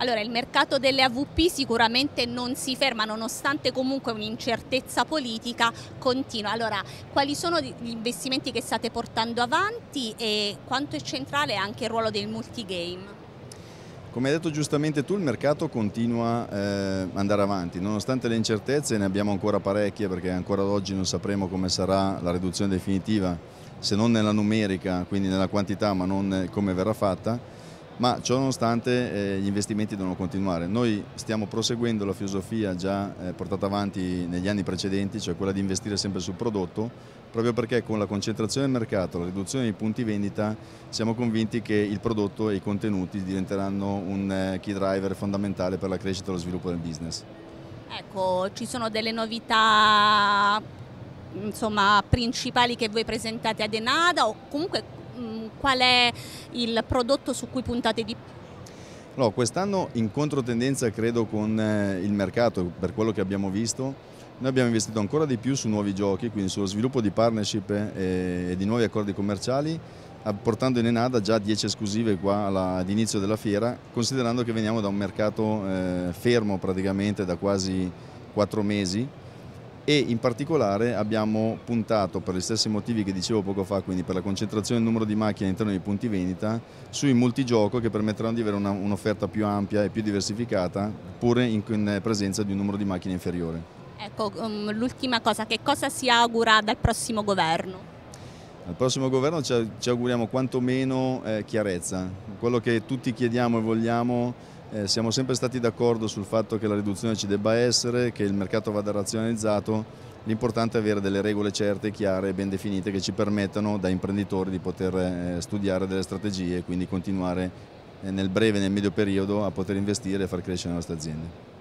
Allora, il mercato delle AVP sicuramente non si ferma, nonostante comunque un'incertezza politica continua. Allora, quali sono gli investimenti che state portando avanti e quanto è centrale anche il ruolo del multigame? Come hai detto giustamente tu, il mercato continua ad eh, andare avanti, nonostante le incertezze ne abbiamo ancora parecchie perché ancora ad oggi non sapremo come sarà la riduzione definitiva, se non nella numerica, quindi nella quantità, ma non come verrà fatta ma ciò nonostante eh, gli investimenti devono continuare. Noi stiamo proseguendo la filosofia già eh, portata avanti negli anni precedenti, cioè quella di investire sempre sul prodotto, proprio perché con la concentrazione del mercato, la riduzione dei punti vendita, siamo convinti che il prodotto e i contenuti diventeranno un eh, key driver fondamentale per la crescita e lo sviluppo del business. Ecco, ci sono delle novità insomma, principali che voi presentate a Denada o comunque Mm, qual è il prodotto su cui puntate di più? No, quest'anno in controtendenza credo con eh, il mercato, per quello che abbiamo visto, noi abbiamo investito ancora di più su nuovi giochi, quindi sullo sviluppo di partnership eh, e, di nuovi accordi commerciali, portando in Enada già 10 esclusive qua alla, ad inizio della fiera, considerando che veniamo da un mercato eh, fermo praticamente da quasi 4 mesi e in particolare abbiamo puntato per gli stessi motivi che dicevo poco fa, quindi per la concentrazione del numero di macchine all'interno dei punti vendita, sui multigioco che permetteranno di avere un'offerta un più ampia e più diversificata pure in, in presenza di un numero di macchine inferiore. Ecco, um, l'ultima cosa, che cosa si augura dal prossimo governo? Al prossimo governo ci, auguriamo quantomeno eh, chiarezza, quello che tutti chiediamo e vogliamo eh, siamo sempre stati d'accordo sul fatto che la riduzione ci debba essere, che il mercato vada razionalizzato, l'importante è avere delle regole certe, chiare e ben definite che ci permettano da imprenditori di poter eh, studiare delle strategie e quindi continuare eh, nel breve e nel medio periodo a poter investire e far crescere le nostre aziende.